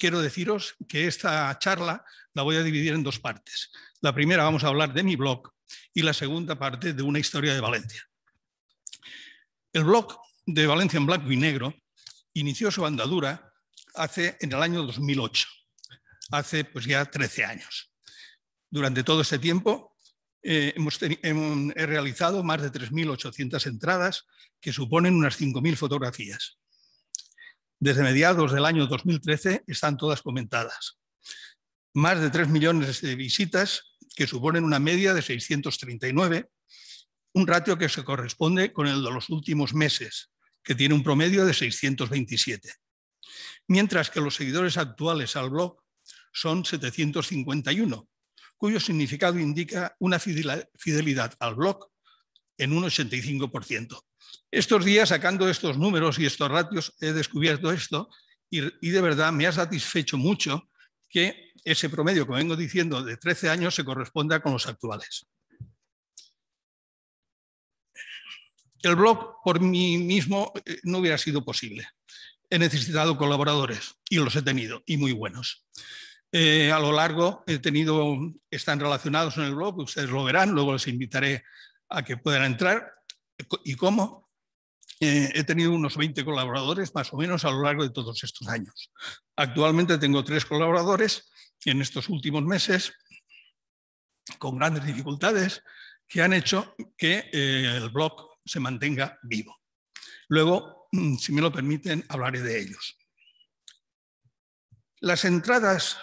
quiero deciros que esta charla la voy a dividir en dos partes. La primera vamos a hablar de mi blog y la segunda parte de una historia de Valencia. El blog de Valencia en blanco y negro inició su andadura hace, en el año 2008, hace pues ya 13 años. Durante todo este tiempo eh, he realizado más de 3.800 entradas que suponen unas 5.000 fotografías desde mediados del año 2013 están todas comentadas. Más de 3 millones de visitas, que suponen una media de 639, un ratio que se corresponde con el de los últimos meses, que tiene un promedio de 627. Mientras que los seguidores actuales al blog son 751, cuyo significado indica una fidelidad al blog en un 85%. Estos días, sacando estos números y estos ratios, he descubierto esto y, de verdad me ha satisfecho mucho que ese promedio, como vengo diciendo, de 13 años se corresponda con los actuales. El blog por mí mismo eh, no hubiera sido posible. He necesitado colaboradores y los he tenido, y muy buenos. Eh, a lo largo he tenido, están relacionados en el blog, ustedes lo verán, luego les invitaré a que puedan entrar y cómo eh, he tenido unos 20 colaboradores más o menos a lo largo de todos estos años. Actualmente tengo tres colaboradores en estos últimos meses con grandes dificultades que han hecho que eh, el blog se mantenga vivo. Luego, mm, si me lo permiten, hablaré de ellos. Las entradas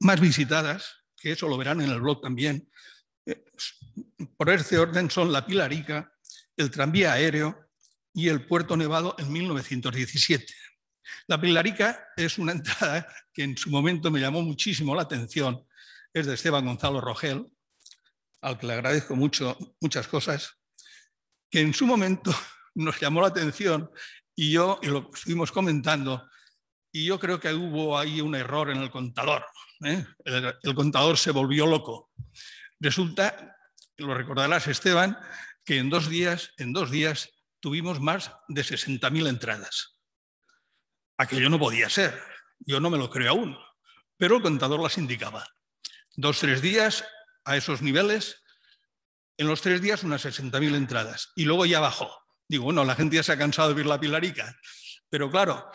más visitadas, que eso lo verán en el blog también, eh, por este orden son La Pilarica, el tranvía aéreo y el puerto nevado en 1917. La Pilarica es una entrada que en su momento me llamó muchísimo la atención. Es de Esteban Gonzalo Rogel, al que le agradezco mucho muchas cosas, que en su momento nos llamó la atención y yo lo estuvimos comentando y yo creo que hubo ahí un error en el contador. ¿eh? el contador se volvió loco. Resulta, lo recordarás Esteban, que en dos días, en dos días tuvimos más de 60.000 entradas. Aquello no podía ser, yo no me lo creo aún, pero el contador las indicaba. Dos, tres días a esos niveles, en los tres días unas 60.000 entradas y luego ya bajó. Digo, bueno, la gente ya se ha cansado de ver la pilarica, pero claro,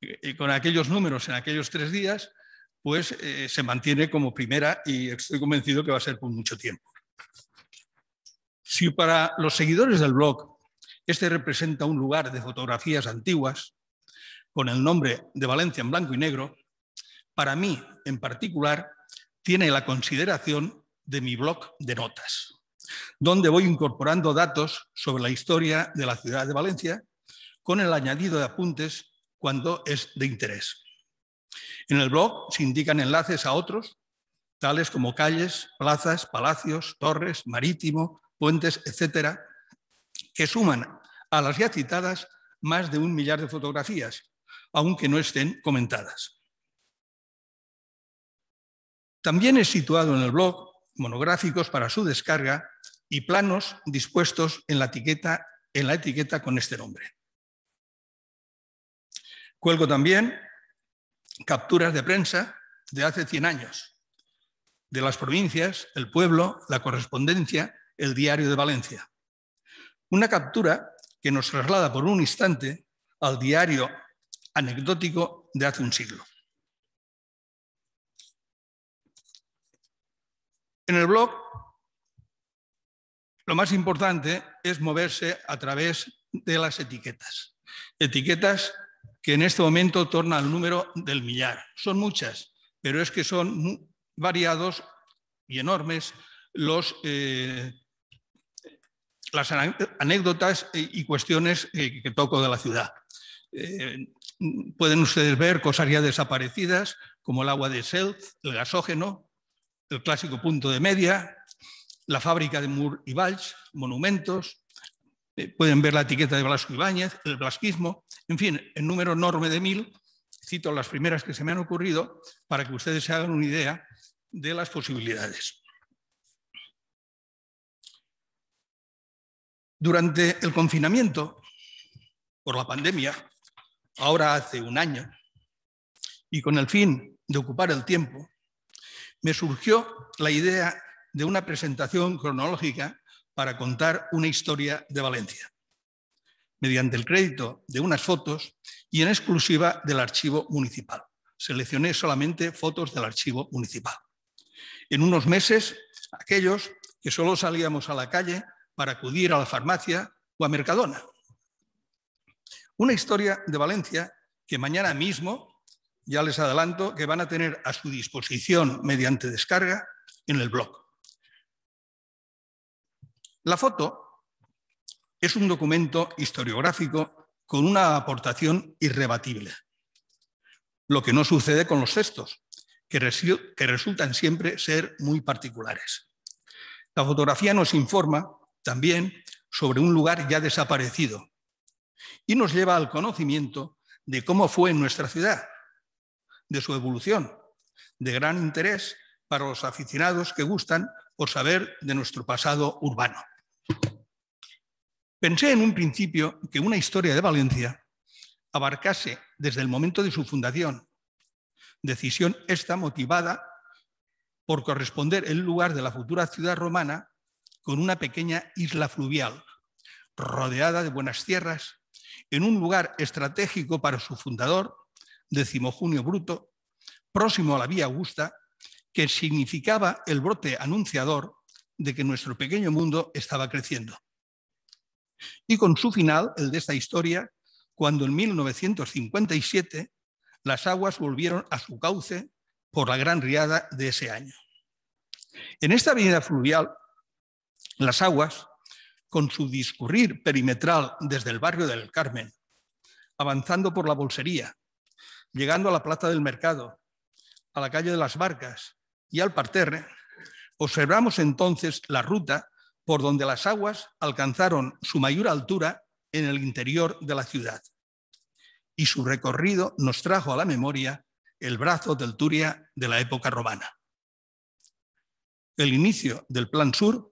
eh, eh, con aquellos números en aquellos tres días, pues eh, se mantiene como primera y estoy convencido que va a ser por mucho tiempo. Si para los seguidores del blog este representa un lugar de fotografías antiguas con el nombre de Valencia en blanco y negro, para mí en particular tiene la consideración de mi blog de notas, donde voy incorporando datos sobre la historia de la ciudad de Valencia con el añadido de apuntes cuando es de interés. En el blog se indican enlaces a otros, tales como calles, plazas, palacios, torres, marítimo, puentes, etcétera, que suman a las ya citadas más de un millar de fotografías, aunque no estén comentadas. También es situado en el blog monográficos para su descarga y planos dispuestos en la etiqueta, en la etiqueta con este nombre. Cuelgo también capturas de prensa de hace 100 años, de las provincias, el pueblo, la correspondencia el Diario de Valencia. Una captura que nos traslada por un instante al diario anecdótico de hace un siglo. En el blog, lo más importante es moverse a través de las etiquetas. Etiquetas que en este momento tornan el número del millar. Son muchas, pero es que son variados y enormes los eh, las anécdotas eh, y cuestiones eh, que toco de la ciudad. Eh, pueden ustedes ver cosas ya desaparecidas, como el agua de Selz, el gasógeno, el clásico punto de media, la fábrica de Moore y balch monumentos, pueden ver la etiqueta de Blasco Ibáñez, el blasquismo, en fin, el número enorme de mil, cito las primeras que se me han ocurrido, para que ustedes se hagan una idea de las posibilidades. Durante el confinamiento por la pandemia, ahora hace un año, y con el fin de ocupar el tiempo, me surgió la idea de una presentación cronológica para contar una historia de Valencia, mediante el crédito de unas fotos y en exclusiva del archivo municipal. Seleccioné solamente fotos del archivo municipal. En unos meses, aquellos que solo salíamos a la calle para acudir a la farmacia o a Mercadona. Una historia de Valencia que mañana mismo, ya les adelanto, que van a tener a su disposición mediante descarga en el blog. La foto es un documento historiográfico con una aportación irrebatible, lo que no sucede con los textos, que, que resultan siempre ser muy particulares. La fotografía nos informa también sobre un lugar ya desaparecido y nos lleva al conocimiento de cómo fue nuestra ciudad, de su evolución, de gran interés para los aficionados que gustan por saber de nuestro pasado urbano. Pensé en un principio que una historia de Valencia abarcase desde el momento de su fundación, decisión esta motivada por corresponder el lugar de la futura ciudad romana con una pequeña isla fluvial, rodeada de buenas tierras, en un lugar estratégico para su fundador, Junio Bruto, próximo a la Vía Augusta, que significaba el brote anunciador de que nuestro pequeño mundo estaba creciendo. Y con su final, el de esta historia, cuando en 1957 las aguas volvieron a su cauce por la gran riada de ese año. En esta avenida fluvial las aguas, con su discurrir perimetral desde el barrio del Carmen, avanzando por la Bolsería, llegando a la Plaza del Mercado, a la calle de las Barcas y al parterre, observamos entonces la ruta por donde las aguas alcanzaron su mayor altura en el interior de la ciudad. Y su recorrido nos trajo a la memoria el brazo del Turia de la época romana. El inicio del Plan Sur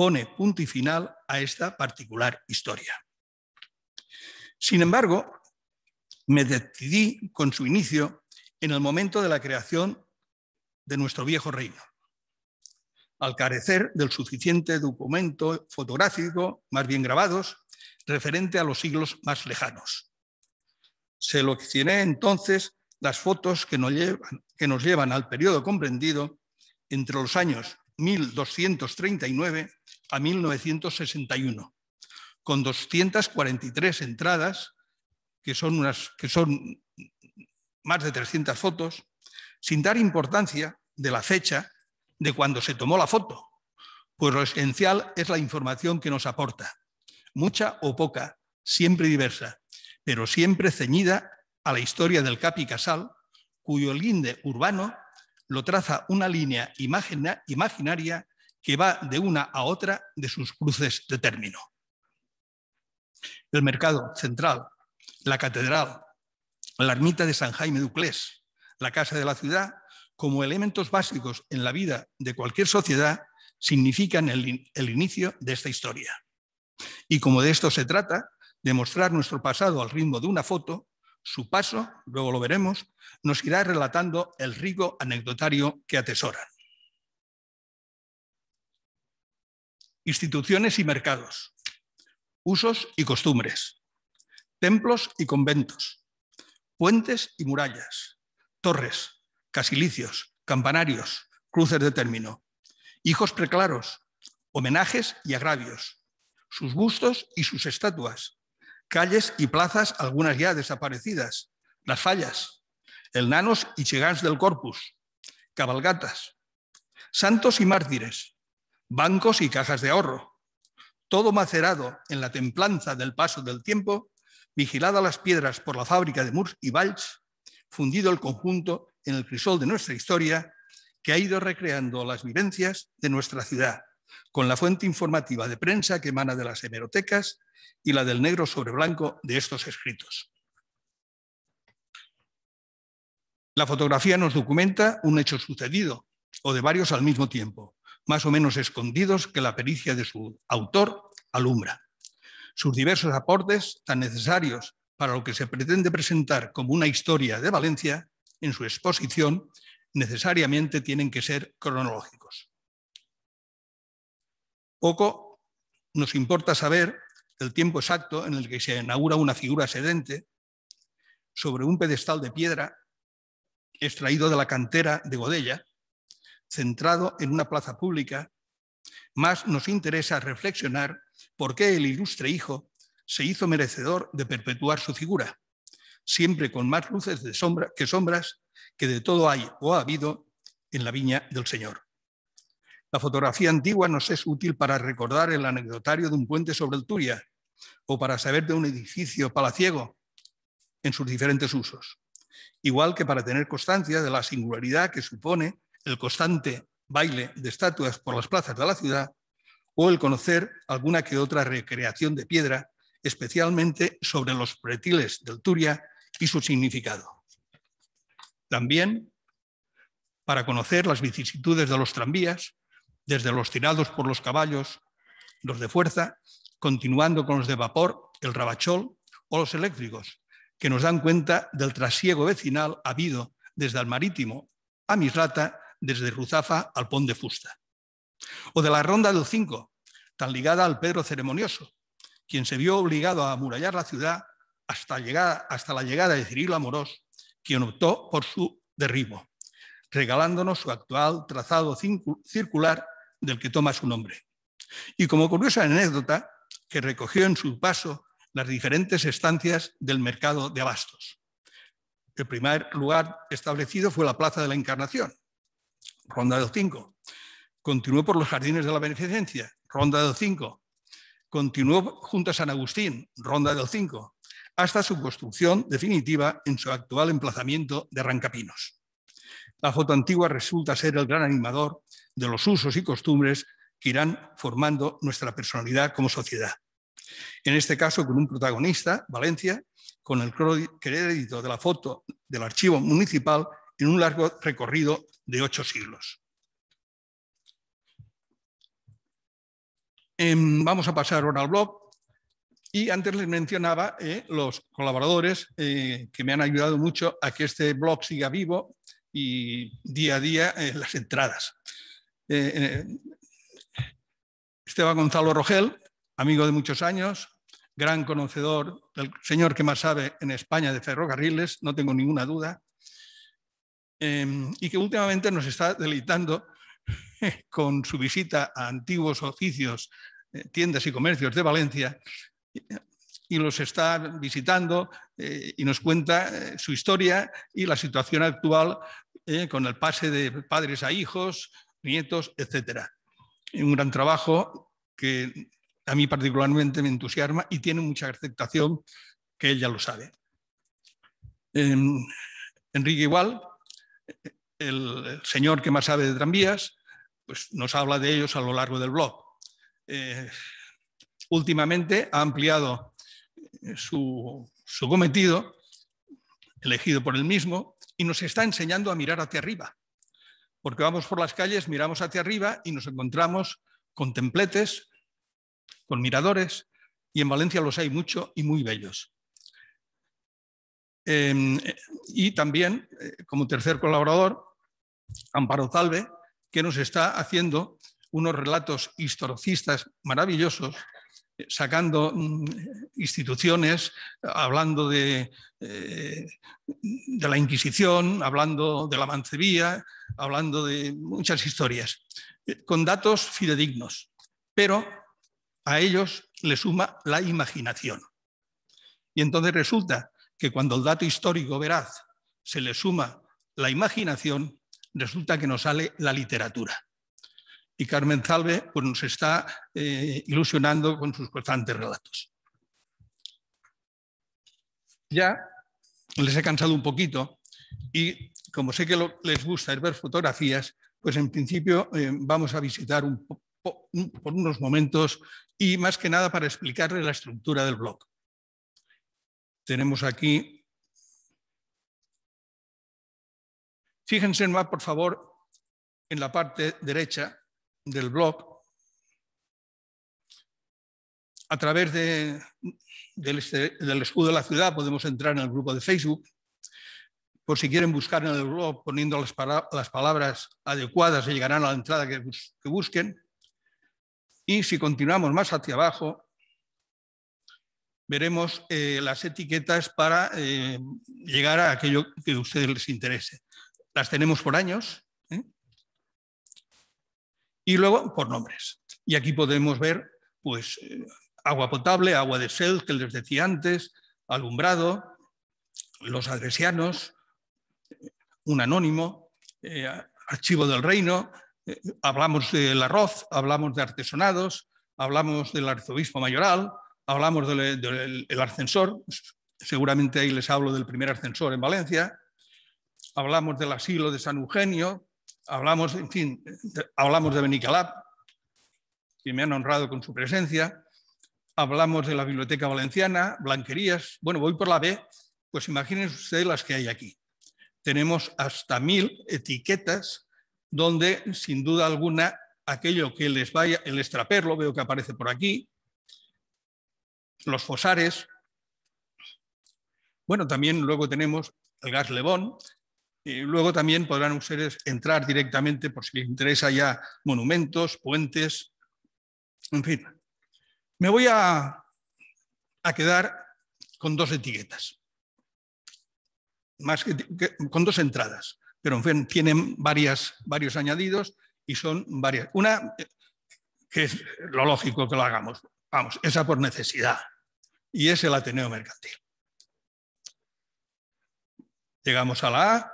pone punto y final a esta particular historia. Sin embargo, me decidí con su inicio en el momento de la creación de nuestro viejo reino, al carecer del suficiente documento fotográfico, más bien grabados, referente a los siglos más lejanos. Se lo Seleccioné entonces las fotos que nos llevan, al periodo comprendido entre los años 1239 a 1961, con 243 entradas, que son, unas, que son más de 300 fotos, sin dar importancia de la fecha de cuando se tomó la foto, pues lo esencial es la información que nos aporta, mucha o poca, siempre diversa, pero siempre ceñida a la historia del Capi Casal, cuyo linde urbano lo traza una línea imaginaria que va de una a otra de sus cruces de término. El mercado central, la catedral, la ermita de San Jaime Duclés, la casa de la ciudad, como elementos básicos en la vida de cualquier sociedad, significan el, inicio de esta historia. Y como de esto se trata, de mostrar nuestro pasado al ritmo de una foto, su paso, luego lo veremos, nos irá relatando el rico anecdotario que atesoran. instituciones y mercados, usos y costumbres, templos y conventos, puentes y murallas, torres, casilicios, campanarios, cruces de término, hijos preclaros, homenajes y agravios, sus bustos y sus estatuas, calles y plazas, algunas ya desaparecidas, las fallas, el nanos y chegans del corpus, cabalgatas, santos y mártires, bancos y cajas de ahorro, todo macerado en la templanza del paso del tiempo, vigilada las piedras por la fábrica de Murs y Valls, fundido el conjunto en el crisol de nuestra historia, que ha ido recreando las vivencias de nuestra ciudad, con la fuente informativa de prensa que emana de las hemerotecas y la del negro sobre blanco de estos escritos. La fotografía nos documenta un hecho sucedido, o de varios al mismo tiempo, más o menos escondidos que la pericia de su autor alumbra. Sus diversos aportes, tan necesarios para lo que se pretende presentar como una historia de Valencia, en su exposición necesariamente tienen que ser cronológicos. Poco nos importa saber el tiempo exacto en el que se inaugura una figura sedente sobre un pedestal de piedra extraído de la cantera de Godella centrado en una plaza pública, más nos interesa reflexionar por qué el ilustre hijo se hizo merecedor de perpetuar su figura, siempre con más luces de sombra que sombras que de todo hay o ha habido en la viña del Señor. La fotografía antigua nos es útil para recordar el anecdotario de un puente sobre el Turia o para saber de un edificio palaciego en sus diferentes usos, igual que para tener constancia de la singularidad que supone el constante baile de estatuas por las plazas de la ciudad o el conocer alguna que otra recreación de piedra, especialmente sobre los pretiles del Turia y su significado. También para conocer las vicisitudes de los tranvías, desde los tirados por los caballos, los de fuerza, continuando con los de vapor, el rabachol o los eléctricos, que nos dan cuenta del trasiego vecinal habido desde el marítimo a Mislata desde Ruzafa al Pont de Fusta. O de la Ronda del Cinco, tan ligada al Pedro Ceremonioso, quien se vio obligado a amurallar la ciudad hasta, hasta la llegada de Cirilo Amorós, quien optó por su derribo, regalándonos su actual trazado circular del que toma su nombre. Y como curiosa anécdota, que recogió en su paso las diferentes estancias del mercado de abastos. El primer lugar establecido fue la Plaza de la Encarnación, Ronda del 5. Continuó por los Jardines de la Beneficencia, Ronda del 5. Continuó junto a San Agustín, Ronda del 5, hasta su construcción definitiva en su actual emplazamiento de Rancapinos. La foto antigua resulta ser el gran animador de los usos y costumbres que irán formando nuestra personalidad como sociedad. En este caso, con un protagonista, Valencia, con el crédito de la foto del archivo municipal en un largo recorrido de ocho siglos. Em, vamos a pasar ahora al blog. Y antes les mencionaba eh, los colaboradores eh, que me han ayudado mucho a que este blog siga vivo y día a día eh, las entradas. Esteban Gonzalo Rogel, amigo de muchos años, gran conocedor, el señor que más sabe en España de ferrocarriles, no tengo ninguna duda. Em, y que últimamente nos está deleitando con su visita a antiguos oficios, eh, tiendas y comercios de Valencia, y los está visitando eh, y nos cuenta eh, su historia y la situación actual con el pase de padres a hijos, nietos, etc. Un gran trabajo que a mí particularmente me entusiasma y tiene mucha aceptación, que ella lo sabe. Em, Enrique igual el señor que más sabe de tranvías, pues nos habla de ellos a lo largo del blog. Eh, últimamente ha ampliado eh, su, su cometido, elegido por él mismo, y nos está enseñando a mirar hacia arriba. Porque vamos por las calles, miramos hacia arriba y nos encontramos con templetes, con miradores, y en Valencia los hay mucho y muy bellos. Em, eh, y también, eh, como tercer colaborador, Amparo Talve, que nos está haciendo unos relatos historicistas maravillosos, eh, sacando mm, instituciones, hablando de, de la Inquisición, hablando de la Mancebía, hablando de muchas historias, con datos fidedignos, pero a ellos le suma la imaginación. Y entonces resulta que cuando el dato histórico veraz se le suma la imaginación, resulta que nos sale la literatura. Y Carmen Salve pues, nos está eh, ilusionando con sus constantes relatos. Ya les he cansado un poquito y como sé que les gusta ver fotografías, pues en principio eh, vamos a visitar por unos momentos y más que nada para explicarles la estructura del blog tenemos aquí. Fíjense más, por favor, en la parte derecha del blog, a través este, del, escudo de la ciudad podemos entrar en el grupo de Facebook. Por si quieren buscar en el blog poniendo las, palabras adecuadas, llegarán a la entrada que busquen. Y si continuamos más hacia abajo, veremos eh, las etiquetas para eh, llegar a aquello que a ustedes les interese. Las tenemos por años ¿eh? y luego por nombres. Y aquí podemos ver pues, agua potable, agua de sel, que les decía antes, alumbrado, los agresianos, un anónimo, archivo del reino, hablamos del arroz, hablamos de artesonados, hablamos del arzobispo mayoral, hablamos del, ascensor, seguramente ahí les hablo del primer ascensor en Valencia, hablamos del asilo de San Eugenio, hablamos, en fin, hablamos de benicalab que me han honrado con su presencia, hablamos de la Biblioteca Valenciana, Blanquerías, bueno, voy por la B, pues imagínense ustedes las que hay aquí. Tenemos hasta mil etiquetas donde, sin duda alguna, aquello que les vaya, el extraperlo, veo que aparece por aquí, los fosares. Bueno, también luego tenemos el gas Lebón. Y luego también podrán ustedes entrar directamente, por si les interesa ya, monumentos, puentes, en fin. Me voy a, quedar con dos etiquetas, más que, con dos entradas, pero en fin, tienen varios añadidos y son varias. Una, que es lo lógico que lo hagamos, vamos, esa por necesidad, y es el Ateneo Mercantil. Llegamos a la A.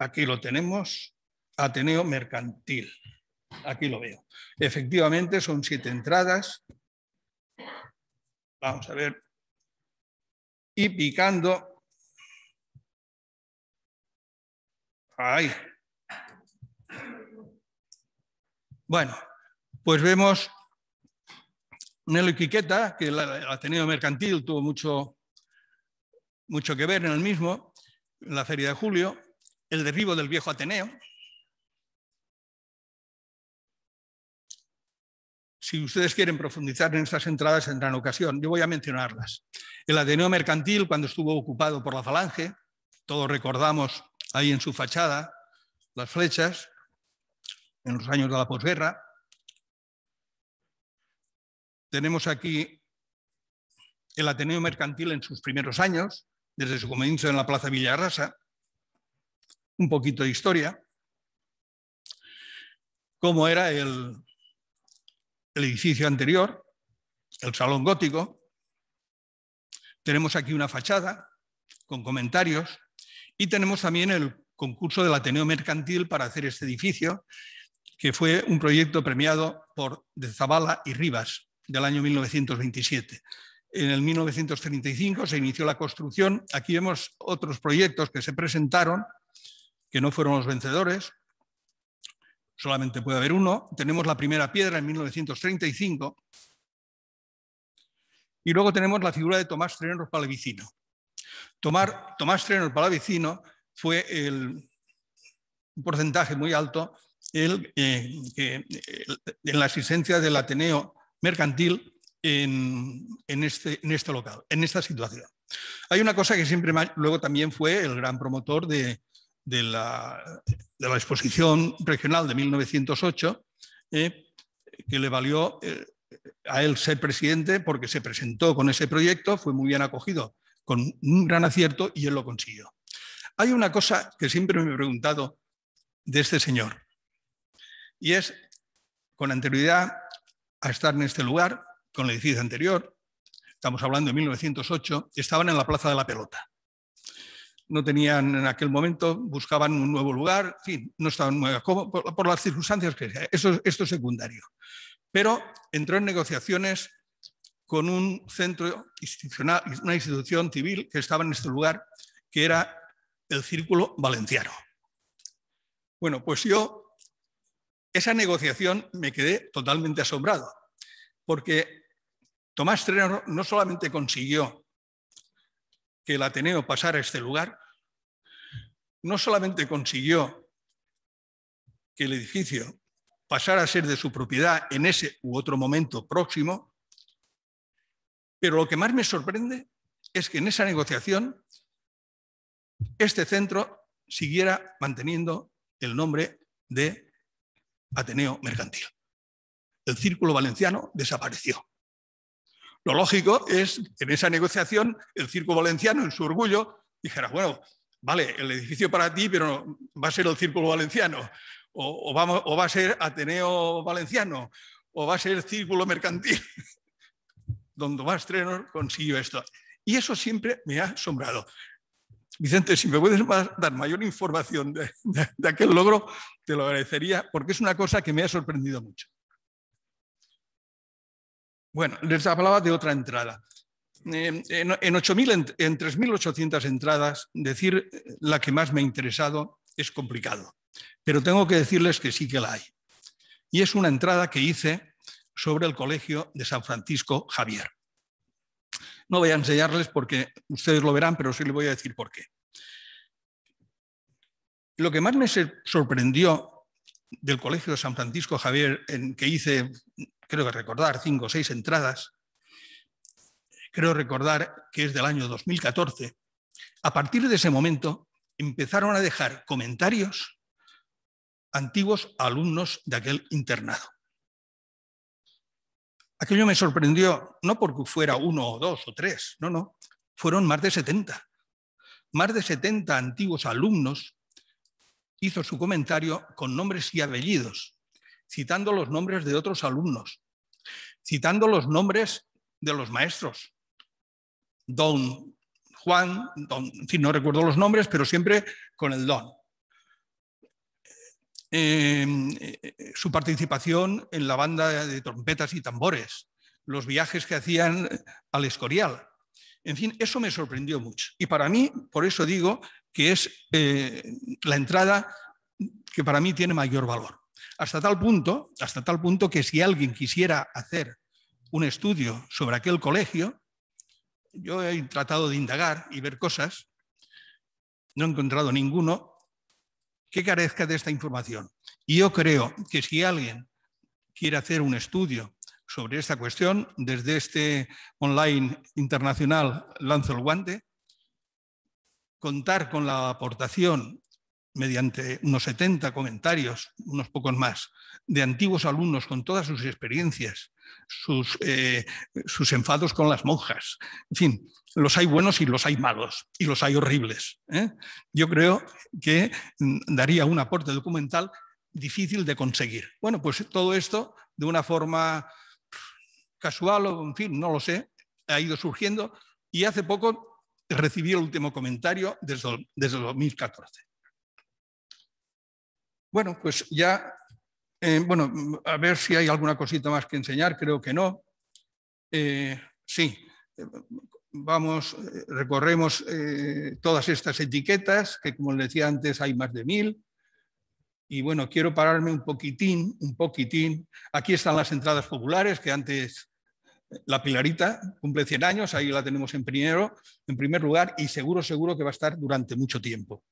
Aquí lo tenemos, Ateneo Mercantil. Aquí lo veo. Efectivamente, son siete entradas. Vamos a ver. Y picando. Ahí, Bueno, pues vemos Nelo y Quiqueta, que el Ateneo Mercantil tuvo mucho, mucho que ver en el mismo, en la Feria de Julio, el derribo del viejo Ateneo. Si ustedes quieren profundizar en estas entradas, tendrán ocasión. Yo voy a mencionarlas. El Ateneo Mercantil, cuando estuvo ocupado por la Falange, todos recordamos ahí en su fachada las flechas, en los años de la posguerra. Tenemos aquí el Ateneo Mercantil en sus primeros años, desde su comienzo en la Plaza Villarrasa. Un poquito de historia. Cómo era el, el edificio anterior, el Salón Gótico. Tenemos aquí una fachada con comentarios y tenemos también el concurso del Ateneo Mercantil para hacer este edificio, que fue un proyecto premiado por De Zabala y Rivas del año 1927. En el 1935 se inició la construcción. Aquí vemos otros proyectos que se presentaron, que no fueron los vencedores. Solamente puede haber uno. Tenemos la primera piedra en 1935. Y luego tenemos la figura de Tomás Trenor Palavicino. Tomás Trenor Palavicino fue un porcentaje muy alto en eh, eh, la asistencia del Ateneo Mercantil este, en, este, local, en esta situación. Hay una cosa que siempre, luego también fue el gran promotor de, la, exposición regional de 1908, eh, que le valió a él ser presidente porque se presentó con ese proyecto, fue muy bien acogido, con un gran acierto y él lo consiguió. Hay una cosa que siempre me he preguntado de este señor. Y es con anterioridad a estar en este lugar, con el edificio anterior, estamos hablando de 1908, estaban en la Plaza de la Pelota. No tenían en aquel momento, buscaban un nuevo lugar, en fin, no estaban nuevas, por, por, las circunstancias que sea, eso, esto es secundario. Pero entró en negociaciones con un centro institucional, una institución civil que estaba en este lugar, que era el Círculo Valenciano. Bueno, pues yo esa negociación me quedé totalmente asombrado, porque Tomás Trenor no solamente consiguió que el Ateneo pasara a este lugar, no solamente consiguió que el edificio pasara a ser de su propiedad en ese u otro momento próximo, pero lo que más me sorprende es que en esa negociación este centro siguiera manteniendo el nombre de Ateneo Mercantil. El círculo valenciano desapareció. Lo lógico es, en esa negociación, el círculo valenciano, en su orgullo, dijera, bueno, vale, el edificio para ti, pero va a ser el círculo valenciano, o, va a ser Ateneo Valenciano, o va a ser círculo mercantil. donde más Trenor consiguió esto. Y eso siempre me ha asombrado. Vicente, si me puedes dar mayor información de, aquel logro, te lo agradecería, porque es una cosa que me ha sorprendido mucho. Bueno, les hablaba de otra entrada. Em, en, en, en 3.800 entradas, decir eh, la que más me ha interesado es complicado, pero tengo que decirles que sí que la hay. Y es una entrada que hice sobre el Colegio de San Francisco Javier. No voy a enseñarles porque ustedes lo verán, pero sí les voy a decir por qué. Lo que más me sorprendió del Colegio de San Francisco Javier, en que hice, creo que recordar, cinco o seis entradas, creo recordar que es del año 2014, a partir de ese momento empezaron a dejar comentarios antiguos alumnos de aquel internado. Aquello me sorprendió, no porque fuera uno o dos o tres, no, no, fueron más de 70. Más de 70 antiguos alumnos hizo su comentario con nombres y apellidos, citando los nombres de otros alumnos, citando los nombres de los maestros. Don Juan, don, en fin, no recuerdo los nombres, pero siempre con el don. Em, eh, eh, su participación en la banda de trompetas y tambores, los viajes que hacían al Escorial. En fin, eso me sorprendió mucho. Y para mí, por eso digo que es eh, la entrada que para mí tiene mayor valor. Hasta tal punto, hasta tal punto que si alguien quisiera hacer un estudio sobre aquel colegio, yo he tratado de indagar y ver cosas, no he encontrado ninguno que carezca de esta información. Y yo creo que si alguien quiere hacer un estudio sobre esta cuestión, desde este online internacional Lanzo el Guante, contar con la aportación mediante unos 70 comentarios, unos pocos más, de antiguos alumnos con todas sus experiencias sus, eh, sus enfados con las monjas. En fin, los hay buenos y los hay malos, y los hay horribles. ¿eh? Yo creo que mm, daría un aporte documental difícil de conseguir. Bueno, pues todo esto de una forma casual o, en fin, no lo sé, ha ido surgiendo y hace poco recibí el último comentario desde, desde 2014. Bueno, pues ya eh, bueno, mm, a ver si hay alguna cosita más que enseñar, creo que no. Eh, sí, eh, vamos, recorremos todas estas etiquetas, que como les decía antes hay más de mil. Y bueno, quiero pararme un poquitín, un poquitín. Aquí están las entradas populares, que antes la Pilarita cumple 100 años, ahí la tenemos en primero, en primer lugar, y seguro, seguro que va a estar durante mucho tiempo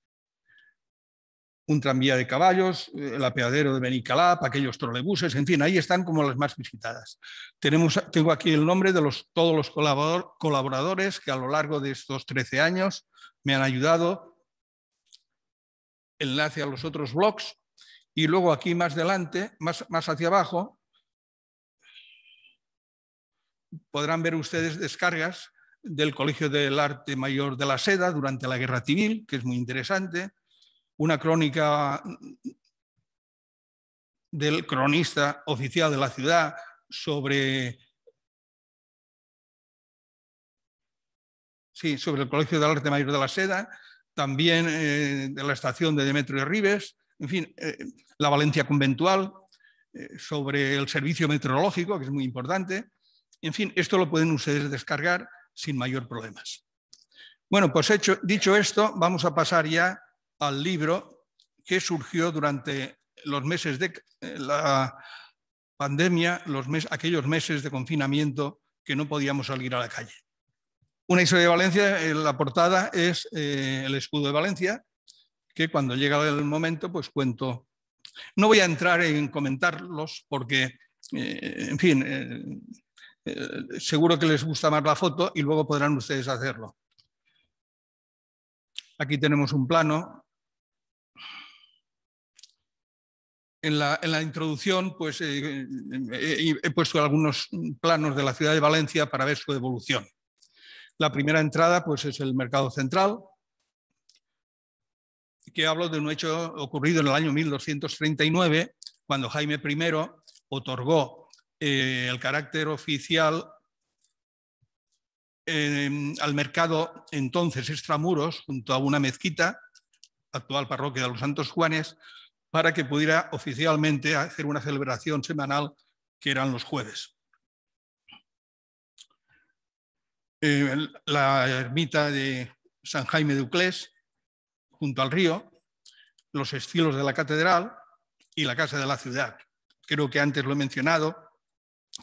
un tranvía de caballos, el apeadero de Benicalap, aquellos trolebuses, en fin, ahí están como las más visitadas. Tenemos, tengo aquí el nombre de los, todos los colaboradores que a lo largo de estos 13 años me han ayudado, enlace a los otros blogs, y luego aquí más adelante, más hacia abajo, podrán ver ustedes descargas del Colegio del Arte Mayor de la Seda durante la Guerra Civil, que es muy interesante, una crónica del cronista oficial de la ciudad sobre, sí, sobre el Colegio de Arte Mayor de la Seda, también eh, de la estación de Demetrio Ribes, en fin, eh, la Valencia Conventual, eh, sobre el servicio meteorológico, que es muy importante. En fin, esto lo pueden ustedes descargar sin mayor problemas. Bueno, pues dicho esto, vamos a pasar ya al libro que surgió durante los meses de eh, la pandemia, los aquellos meses de confinamiento que no podíamos salir a la calle. Una historia de Valencia, eh, la portada es eh, el escudo de Valencia, que cuando llega el momento, pues cuento. No voy a entrar en comentarlos porque, en fin, seguro que les gusta más la foto y luego podrán ustedes hacerlo. Aquí tenemos un plano En la, introducción pues, eh, eh, eh, he puesto algunos planos de la ciudad de Valencia para ver su evolución. La primera entrada pues, es el mercado central, que hablo de un hecho ocurrido en el año 1239, cuando Jaime I otorgó el carácter oficial em, al mercado entonces extramuros, junto a una mezquita, actual parroquia de los Santos Juanes, para que pudiera oficialmente hacer una celebración semanal que eran los jueves. Eh, la ermita de San Jaime de Uclés, junto al río, los estilos de la catedral y la casa de la ciudad. Creo que antes lo he mencionado,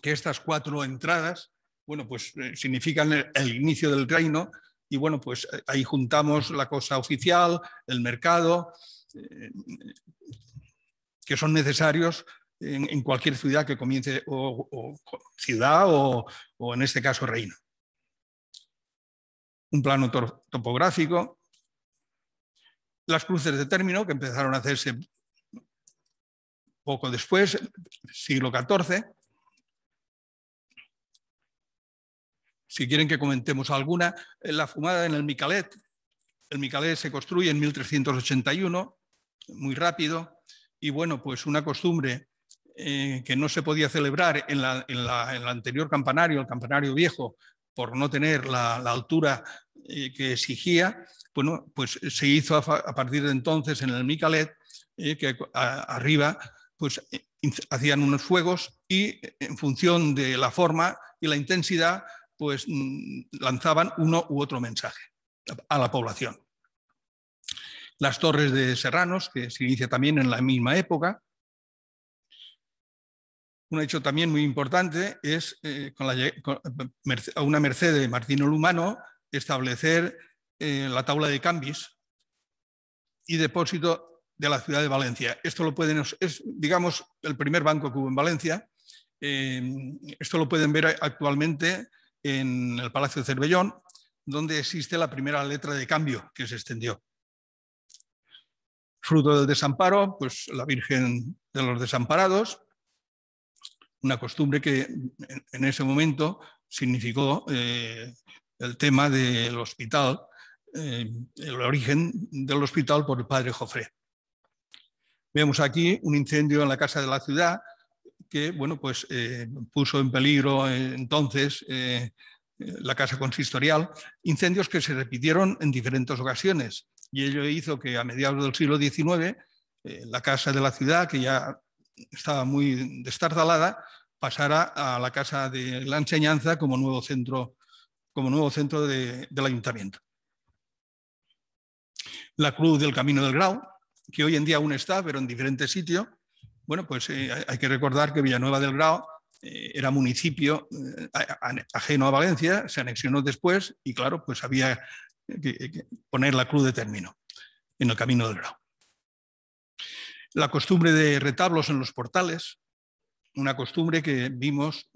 que estas cuatro entradas, bueno, pues eh, significan el, el inicio del reino y bueno, pues ahí juntamos la cosa oficial, el mercado, eh, que son necesarios en, cualquier ciudad que comience, o, ciudad o, en este caso reino. Un plano topográfico, las cruces de término que empezaron a hacerse poco después, siglo XIV. Si quieren que comentemos alguna, eh, la fumada en el Micalet. El Micalet se construye en 1381 muy rápido. Y bueno, pues una costumbre eh, que no se podía celebrar en, el anterior campanario, el campanario viejo, por no tener la, altura eh, que exigía, bueno, pues se hizo a, partir de entonces en el Micalet, eh, que arriba pues hacían unos fuegos y en función de la forma y la intensidad, pues mm, lanzaban uno u otro mensaje a la población. Las Torres de Serranos, que se inicia también en la misma época. Un hecho también muy importante es, eh, con a una merced de Martín Olumano, establecer eh, la tabla de cambios y depósito de la ciudad de Valencia. Esto lo pueden, es, digamos, el primer banco que hubo en Valencia. Em, esto lo pueden ver actualmente en el Palacio de Cervellón, donde existe la primera letra de cambio que se extendió. Fruto del desamparo, pues la Virgen de los Desamparados, una costumbre que en ese momento significó eh, el tema del hospital, eh, el origen del hospital por el padre Joffre. Vemos aquí un incendio en la casa de la ciudad que bueno, pues, eh, puso en peligro entonces la casa consistorial, incendios que se repitieron en diferentes ocasiones y ello hizo que a mediados del siglo XIX eh, la casa de la ciudad, que ya estaba muy destartalada, pasara a la casa de la enseñanza como nuevo centro, como nuevo centro del ayuntamiento. La cruz del Camino del Grau, que hoy en día aún está, pero en diferentes sitios. Bueno, pues eh, hay que recordar que Villanueva del Grau eh, era municipio ajeno a Valencia, se anexionó después y claro, pues había eh, poner la cruz de término en el camino del grau. La costumbre de retablos en los portales, una costumbre que vimos,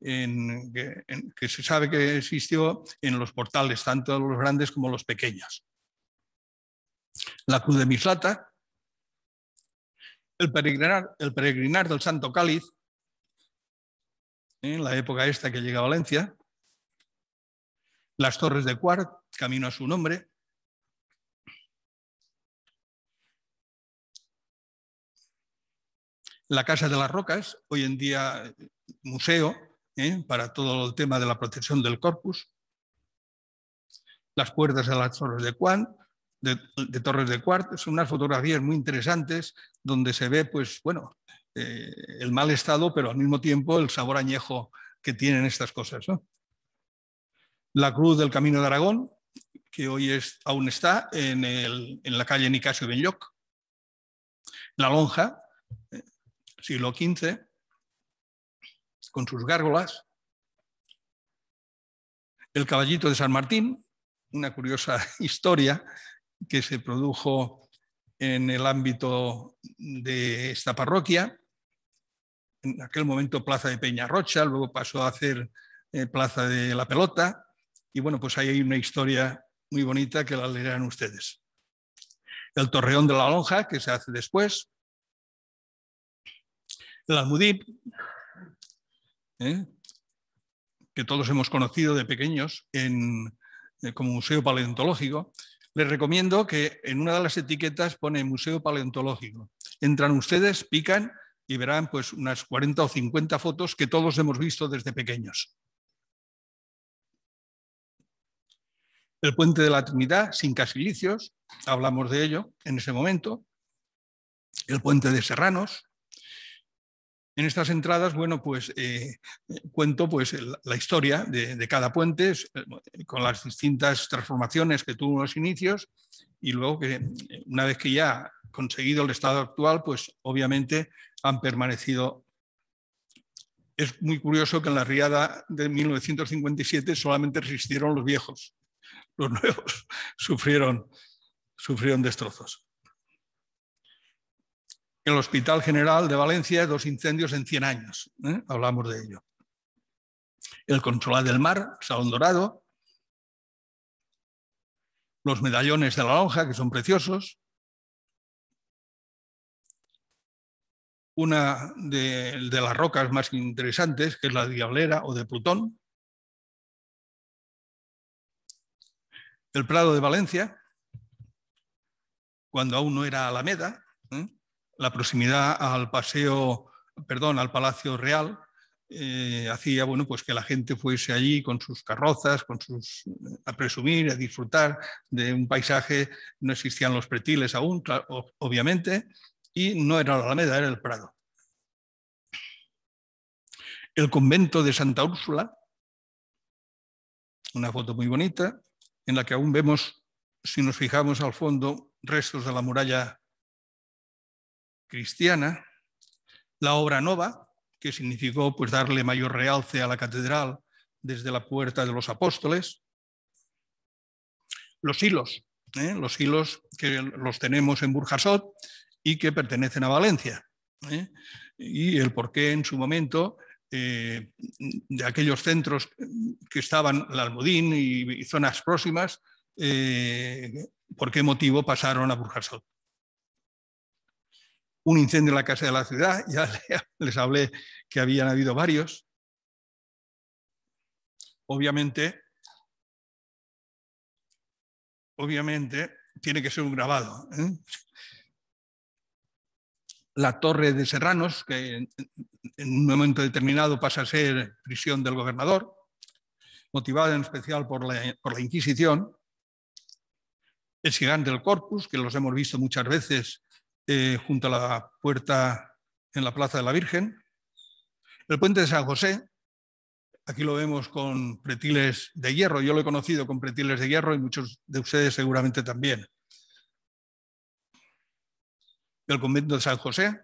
que, se sabe que existió en los portales, tanto los grandes como los pequeños. La cruz de Mislata, el peregrinar, el peregrinar del Santo Cáliz, en ¿eh? la época esta que llega a Valencia, las Torres de Cuart, camino a su nombre. La Casa de las Rocas, hoy en día museo, ¿eh? para todo el tema de la protección del corpus. Las puertas de las Torres de Cuart, de, Torres de Cuart. Son unas fotografías muy interesantes donde se ve, pues, bueno, eh, el mal estado, pero al mismo tiempo el sabor añejo que tienen estas cosas. ¿no? la cruz del Camino de Aragón, que hoy aún está en, la calle Nicasio Benlloc, la lonja, eh, siglo XV, con sus gárgolas, el caballito de San Martín, una curiosa historia que se produjo en el ámbito de esta parroquia, en aquel momento Plaza de Peñarrocha, luego pasó a hacer eh, Plaza de la Pelota, y bueno, pues ahí hay una historia muy bonita que la leerán ustedes. El Torreón de la Lonja, que se hace después. El Almudib, ¿eh? que todos hemos conocido de pequeños en, eh, como museo paleontológico. Les recomiendo que en una de las etiquetas pone museo paleontológico. Entran ustedes, pican y verán pues unas 40 o 50 fotos que todos hemos visto desde pequeños. el puente de la Trinidad sin casilicios, hablamos de ello en ese momento, el puente de Serranos. En estas entradas, bueno, pues eh, cuento pues, la historia de, de, cada puente eh, con las distintas transformaciones que tuvo en los inicios y luego que eh, una vez que ya ha conseguido el estado actual, pues obviamente han permanecido es muy curioso que en la riada de 1957 solamente resistieron los viejos los nuevos sufrieron, destrozos. el Hospital General de Valencia, dos incendios en 100 años, ¿eh? hablamos de ello. El controlar del Mar, Salón Dorado, los medallones de la lonja, que son preciosos, una de, de, las rocas más interesantes, que es la Diablera o de Plutón, el Prado de Valencia, cuando aún no era Alameda, ¿eh? la proximidad al paseo, perdón, al Palacio Real, eh, hacía bueno, pues que la gente fuese allí con sus carrozas, con sus, a presumir, a disfrutar de un paisaje. No existían los pretiles aún, obviamente, y no era la Alameda, era el Prado. El convento de Santa Úrsula, una foto muy bonita, en la que aún vemos, si nos fijamos al fondo, restos de la muralla cristiana, la obra nova, que significó pues, darle mayor realce a la catedral desde la puerta de los apóstoles, los hilos, ¿eh? los hilos que los tenemos en Burjasot y que pertenecen a Valencia, ¿eh? y el porqué en su momento eh, de aquellos centros que estaban, la Almodín y, y zonas próximas, eh, por qué motivo pasaron a Burjasot. Un incendio en la Casa de la Ciudad, ya les hablé que habían habido varios. Obviamente, obviamente, tiene que ser un grabado. ¿eh? La Torre de Serranos, que en un momento determinado pasa a ser prisión del gobernador, motivada en especial por la, Inquisición, el gigante del corpus, que los hemos visto muchas veces eh, junto a la puerta en la Plaza de la Virgen, el puente de San José, aquí lo vemos con pretiles de hierro, yo lo he conocido con pretiles de hierro y muchos de ustedes seguramente también. El convento de San José,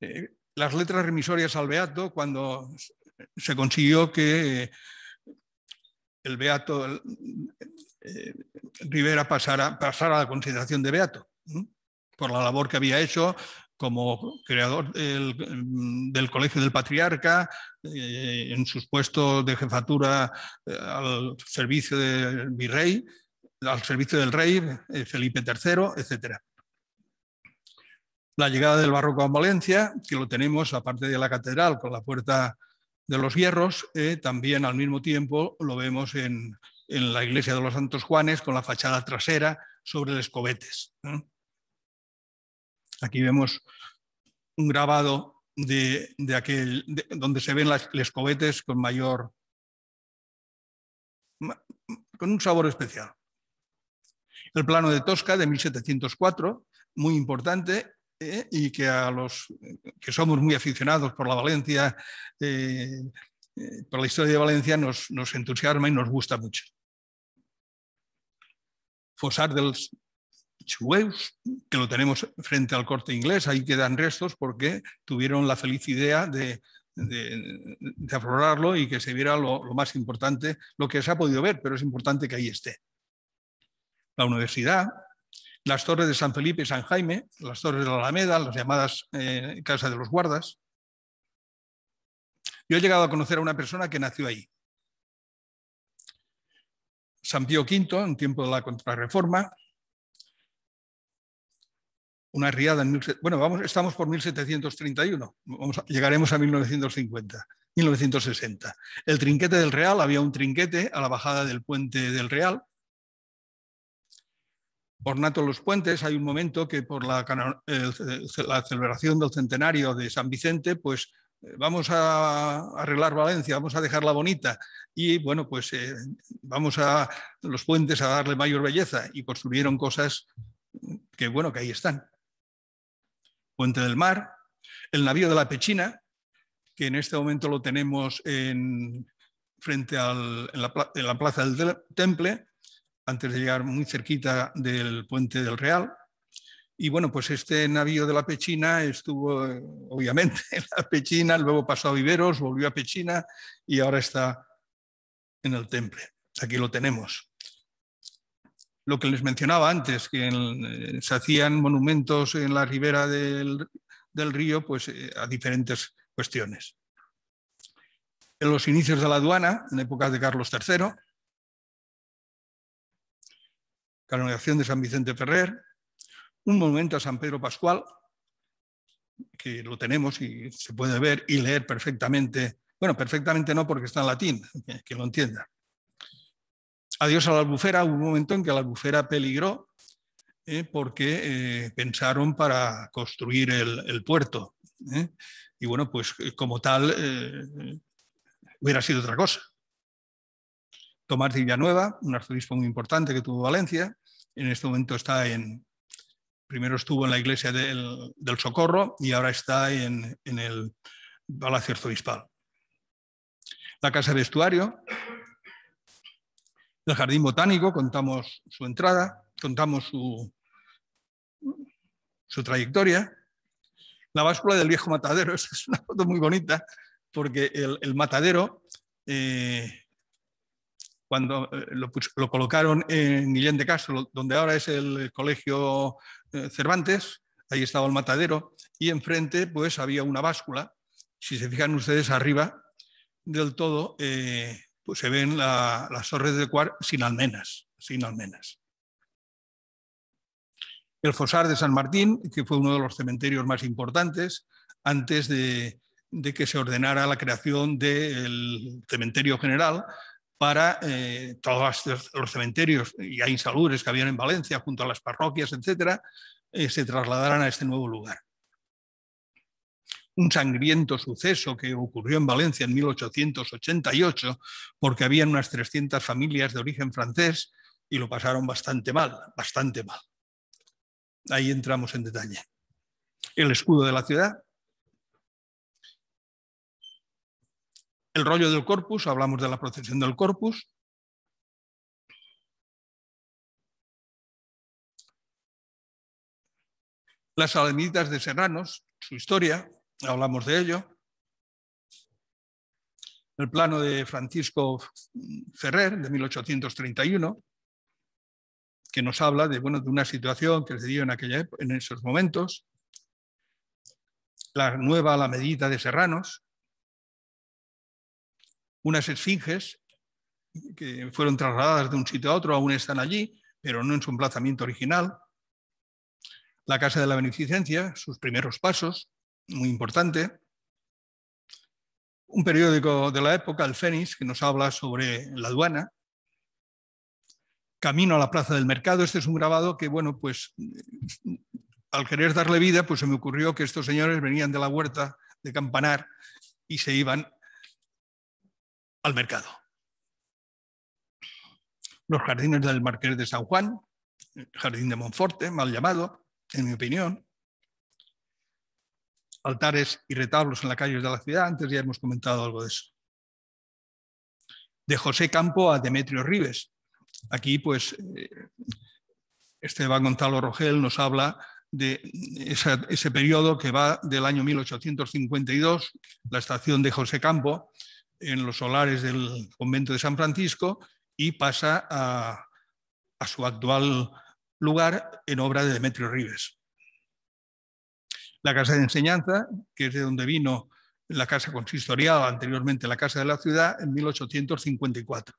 Eh, las letras remisorias al Beato, cuando se consiguió que eh, el Beato eh, Rivera pasara, pasara, a la consideración de Beato, por la labor que había hecho como creador del, mm, Colegio del Patriarca, en sus puestos de jefatura al servicio del virrey, al servicio del rey, Felipe III, etcétera la llegada del barroco a Valencia, que lo tenemos aparte de la catedral con la puerta de los hierros, eh, también al mismo tiempo lo vemos en, la iglesia de los Santos Juanes con la fachada trasera sobre el escobetes. Aquí vemos un grabado de, aquel donde se ven los escobetes con mayor con un sabor especial. El plano de Tosca de 1704, muy importante, eh, y que a los que somos muy aficionados por la Valencia, eh, eh, por la historia de Valencia, nos, entusiasma y nos gusta mucho. Fosar del Chueus, que lo tenemos frente al corte inglés, ahí quedan restos porque tuvieron la feliz idea de, aflorarlo y que se viera lo más importante, lo que se ha podido ver, pero es importante que ahí esté. La universidad, las torres de San Felipe y San Jaime, las torres de la Alameda, las llamadas eh, Casa de los Guardas. Yo he llegado a conocer a una persona que nació ahí. San Pío V, en tiempo de la Contrarreforma, una riada en... Bueno, vamos, estamos por 1731, vamos llegaremos a 1950, 1960. El trinquete del Real, había un trinquete a la bajada del puente del Real, Ornato los Puentes, hay un momento que por la, celebración del centenario de San Vicente, pues eh, vamos a arreglar Valencia, vamos a dejarla bonita y bueno, pues eh, vamos a los puentes a darle mayor belleza y construyeron cosas que bueno, que ahí están. Puente del Mar, el navío de la Pechina, que en este momento lo tenemos en, frente al, en la plaza del Temple, antes de llegar muy cerquita del puente del Real. Y bueno, pues este navío de la Pechina estuvo, eh, obviamente, en la Pechina, luego pasó a Viveros, volvió a Pechina y ahora está en el Temple. Aquí lo tenemos. Lo que les mencionaba antes, que eh, se hacían monumentos en la ribera del, río pues, eh, a diferentes cuestiones. En los inicios de la aduana, en épocas de Carlos III, canonización de San Vicente Ferrer, un momento a San Pedro Pascual, que lo tenemos y se puede ver y leer perfectamente. Bueno, perfectamente no porque está en latín, que lo entienda. Adiós a la albufera, hubo un momento en que la albufera peligró eh, porque eh, pensaron para construir el, puerto. Eh, y bueno, pues como tal, hubiera sido otra cosa. Tomás de Villanueva, un arzobispo muy importante que tuvo Valencia, en este momento está en, primero estuvo en la iglesia del, Socorro y ahora está en, el Palacio Arzobispal. La Casa de Vestuario, el Jardín Botánico, contamos su entrada, contamos su, su trayectoria. La báscula del viejo matadero, es una foto muy bonita, porque el, matadero eh, cuando eh, lo, colocaron en Guillén de Castro, donde ahora es el Colegio eh, Cervantes, ahí estaba el matadero, y enfrente pues había una báscula. Si se fijan ustedes arriba del todo, eh, pues se ven las torres de Cuar sin almenas, sin almenas. El Fosar de San Martín, que fue uno de los cementerios más importantes antes de que se ordenara la creación del cementerio general, para eh, todos los cementerios ya insalubres que habían en Valencia, junto a las parroquias, etcétera, eh, se trasladaran a este nuevo lugar. Un sangriento suceso que ocurrió en Valencia en 1888, porque habían unas 300 familias de origen francés y lo pasaron bastante mal, bastante mal. Ahí entramos en detalle. El escudo de la ciudad el rollo del corpus, hablamos de la protección del corpus. Las alameditas de Serranos, su historia, hablamos de ello. El plano de Francisco Ferrer, de 1831, que nos habla de, bueno, de una situación que se dio en, en esos momentos. La nueva Alamedita de Serranos, unas esfinges que fueron trasladadas de un sitio a otro, aún están allí, pero no en su emplazamiento original. La Casa de la Beneficencia, sus primeros pasos, muy importante. Un periódico de la época, el Fénix, que nos habla sobre la aduana. Camino a la Plaza del Mercado. Este es un grabado que, bueno, pues al querer darle vida, pues se me ocurrió que estos señores venían de la huerta de Campanar y se iban al mercado. Los jardines del Marqués de San Juan, Jardín de Monforte, mal llamado, en mi opinión. Altares y retablos en las calles de la ciudad, antes ya hemos comentado algo de eso. De José Campo a Demetrio Rives. Aquí, pues, eh, Esteban Gonzalo Rogel nos habla de ese periodo que va del año 1852, la estación de José Campo, en los solares del convento de San Francisco y pasa a, su actual lugar en obra de Demetrio Rives. La casa de enseñanza, que es de donde vino la casa consistorial, anteriormente la casa de la ciudad, en 1854.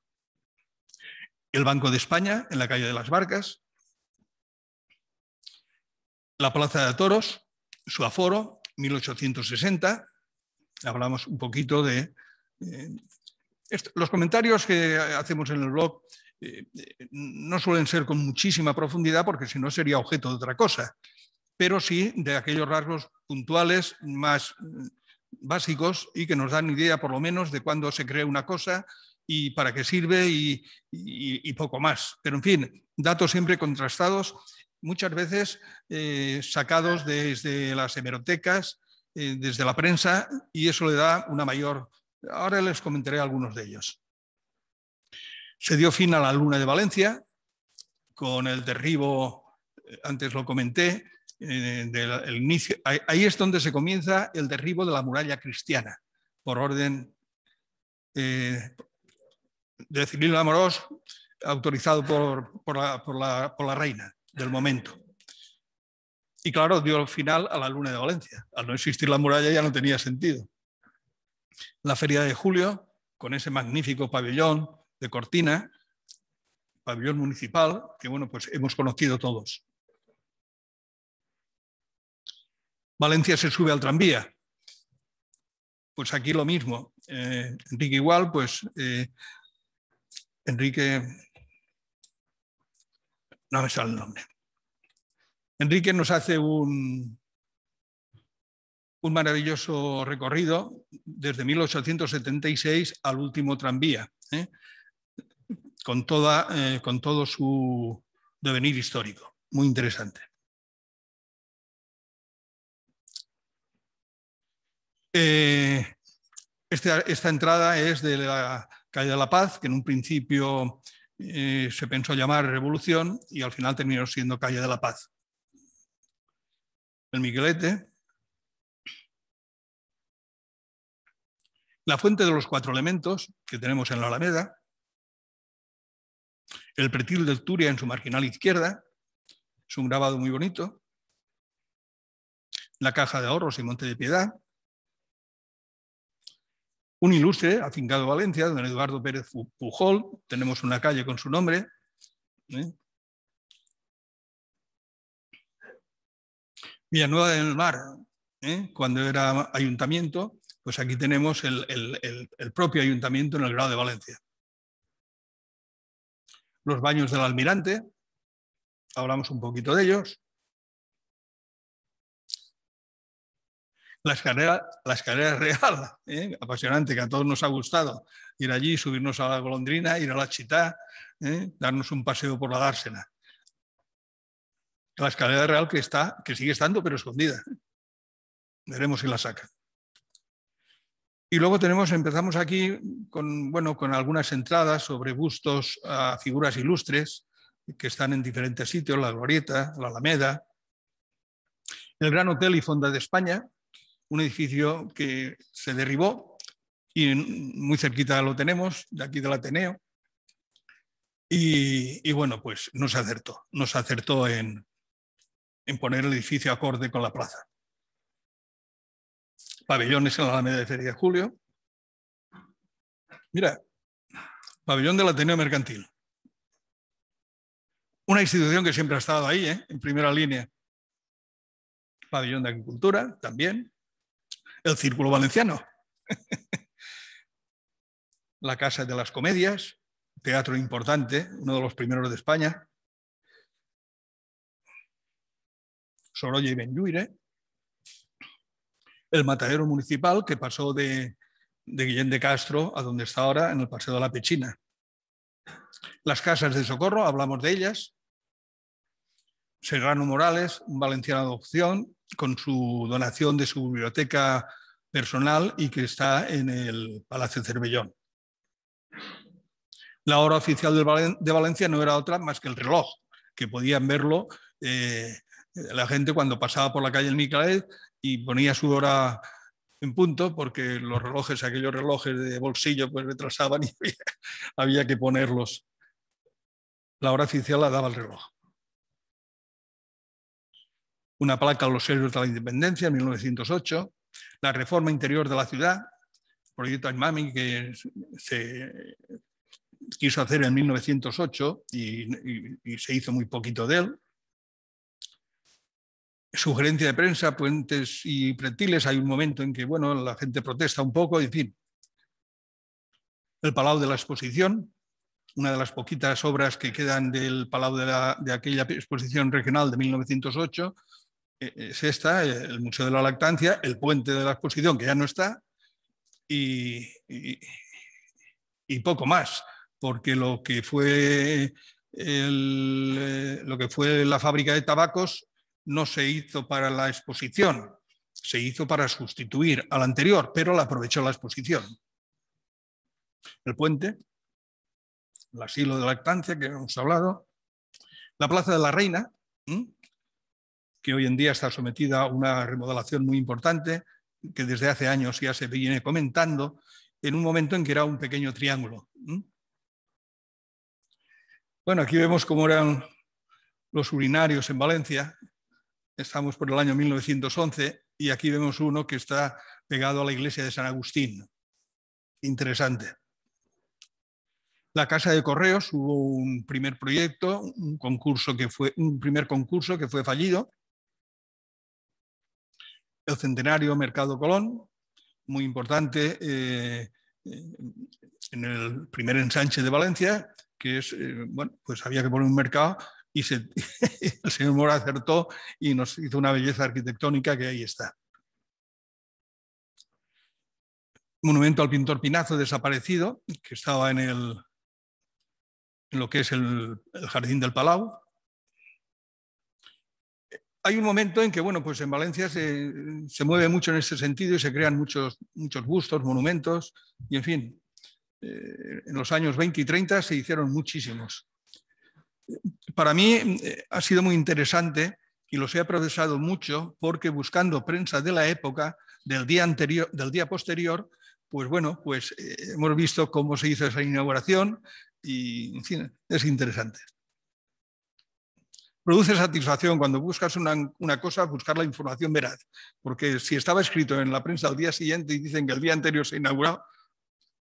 El Banco de España, en la calle de las Barcas. La Plaza de Toros, su aforo, 1860. Hablamos un poquito de eh, los comentarios que hacemos en el blog eh, no suelen ser con muchísima profundidad porque si no sería objeto de otra cosa, pero sí de aquellos rasgos puntuales más mm, básicos y que nos dan idea por lo menos de cuándo se crea una cosa y para qué sirve y, poco más. Pero en fin, datos siempre contrastados, muchas veces eh, sacados desde las hemerotecas, desde la prensa y eso le da una mayor Ahora les comentaré algunos de ellos. Se dio fin a la Luna de Valencia con el derribo, eh, antes lo comenté, eh, del, inicio, ahí es donde se comienza el derribo de la muralla cristiana, por orden eh, de Cirilo Amorós, autorizado por, la, reina del momento. Y claro, dio el final a la Luna de Valencia. Al no existir la muralla ya no tenía sentido la Feria de Julio, con ese magnífico pabellón de cortina, pabellón municipal, que bueno, pues hemos conocido todos. Valencia se sube al tranvía. Pues aquí lo mismo. Eh, Enrique igual, pues eh, Enrique... No me sale el nombre. Enrique nos hace un, un maravilloso recorrido desde 1876 al último tranvía, ¿eh? con, toda, eh, con todo su devenir histórico. Muy interesante. Eh, este, esta, entrada es de la calle de la Paz, que en un principio se pensó llamar Revolución y al final terminó siendo calle de la Paz. El Miguelete, la fuente de los cuatro elementos que tenemos en la Alameda, el pretil del Turia en su marginal izquierda, es un grabado muy bonito, la caja de ahorros y Monte de Piedad, un ilustre afincado Valencia, don Eduardo Pérez Pujol, tenemos una calle con su nombre. ¿eh? Villanueva del Mar, ¿eh? cuando era ayuntamiento, pues aquí tenemos el, propio ayuntamiento en el grado de Valencia. Los baños del almirante, hablamos un poquito de ellos. La escalera, real, ¿eh? apasionante, que a todos nos ha gustado. Ir allí, subirnos a la golondrina, ir a la chitá, ¿eh? darnos un paseo por la dársena. La escalera real que, está, que sigue estando, pero escondida. Veremos si la saca. Y luego tenemos, empezamos aquí con, algunas entradas sobre bustos a figuras ilustres que están en diferentes sitios, la Glorieta, la Alameda, el Gran Hotel y Fonda de España, un edificio que se derribó y muy cerquita lo tenemos, de aquí del Ateneo. Y, bueno, pues nos acertó, no acertó en poner el edificio acorde con la plaza pabellones en la Alameda de Feria de Julio. Mira, pabellón del Ateneo Mercantil. Una institución que siempre ha estado ahí, ¿eh? en primera línea. Pabellón de Agricultura, también. El Círculo Valenciano. la Casa de las Comedias, teatro importante, uno de los primeros de España. Sorolla y Benlluire, el matadero municipal que pasó de, Guillén de Castro a donde está ahora, en el Paseo de la Pechina. Las casas de socorro, hablamos de ellas. Serrano Morales, un valenciano de adopción, con su donación de su biblioteca personal y que está en el Palacio Cervellón. La hora oficial de Valencia no era otra más que el reloj, que podían verlo eh, la gente cuando pasaba por la calle El Micalet, y ponía su hora en punto porque los relojes, aquellos relojes de bolsillo, pues retrasaban y había, que ponerlos. La hora oficial la daba el reloj. Una placa a los héroes de la independencia en 1908, la reforma interior de la ciudad, proyecto Aymami que se quiso hacer en 1908 y se hizo muy poquito de él, sugerencia de prensa, puentes y pretiles. Hay un momento en que bueno, la gente protesta un poco, en fin. El Palau de la Exposición, una de las poquitas obras que quedan del Palau de, aquella exposición regional de 1908, eh, es esta, el Museo de la Lactancia, el puente de la exposición, que ya no está, y, poco más, porque lo que fue eh, lo que fue la fábrica de tabacos no se hizo para la exposición, se hizo para sustituir al anterior, pero la aprovechó la exposición. El puente, el asilo de lactancia que hemos hablado, la Plaza de la Reina, que hoy en día está sometida a una remodelación muy importante, que desde hace años ya se viene comentando, en un momento en que era un pequeño triángulo. Bueno, aquí vemos cómo eran los urinarios en Valencia, estamos por el año 1911 y aquí vemos uno que está pegado a la iglesia de San Agustín. Interesante. La Casa de Correos hubo un primer proyecto, un, concurso que fue, un primer concurso que fue fallido. El centenario Mercado Colón, muy importante eh, eh, en el primer ensanche de Valencia, que es, eh, bueno, pues había que poner un mercado y, el señor Mora acertó y nos hizo una belleza arquitectónica que ahí está. Monumento al pintor Pinazo desaparecido, que estaba en, lo que es el, jardín del Palau, hay un momento en que, bueno, pues en Valencia se, mueve mucho en ese sentido y se crean muchos, muchos bustos, monumentos, y en fin, eh, en los años 20 y 30 se hicieron muchísimos para mí eh, ha sido muy interesante y los he procesado mucho porque buscando prensa de la época, del día anterior, del día posterior, pues bueno, pues eh, hemos visto cómo se hizo esa inauguración y en fin, es interesante. Produce satisfacción cuando buscas una, una, cosa, buscar la información veraz, porque si estaba escrito en la prensa al día siguiente y dicen que el día anterior se inauguró,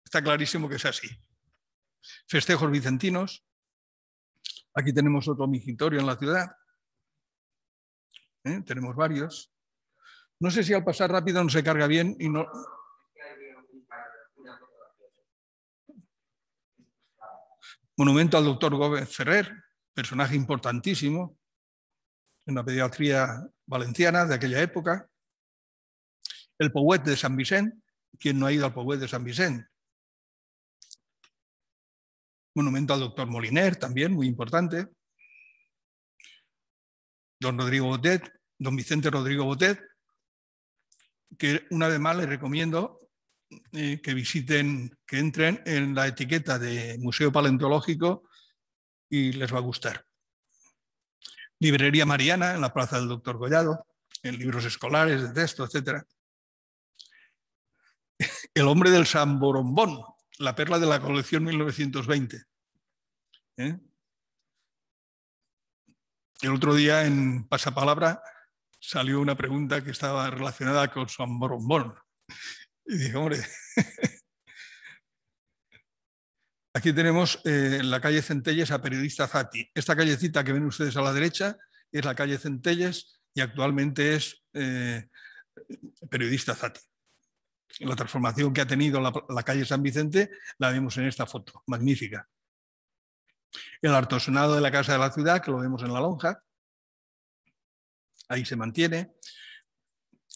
está clarísimo que es así. Festejos vicentinos, Aquí tenemos otro migitorio en la ciudad. ¿Eh? Tenemos varios. No sé si al pasar rápido no se carga bien y no... Monumento al doctor Gómez Ferrer, personaje importantísimo en la pediatría valenciana de aquella época. El Pouet de San Vicente, quien no ha ido al Pouet de San Vicente, monumento al doctor Moliner, también muy importante. Don Rodrigo Botet, don Vicente Rodrigo Botet, que una vez más les recomiendo eh, que visiten, que entren en la etiqueta de Museo Paleontológico y les va a gustar. Librería Mariana, en la Plaza del Doctor Collado, en libros escolares, de texto, etc. El hombre del Borombón, la perla de la colección 1920. ¿eh? El otro día en Pasapalabra salió una pregunta que estaba relacionada con San Y dije, hombre, aquí tenemos eh, la calle Centelles a periodista Zati. Esta callecita que ven ustedes a la derecha es la calle Centelles y actualmente es eh, periodista Zati la transformación que ha tenido la, calle San Vicente la vemos en esta foto, magnífica. El artesonado de la Casa de la Ciudad, que lo vemos en la lonja, ahí se mantiene.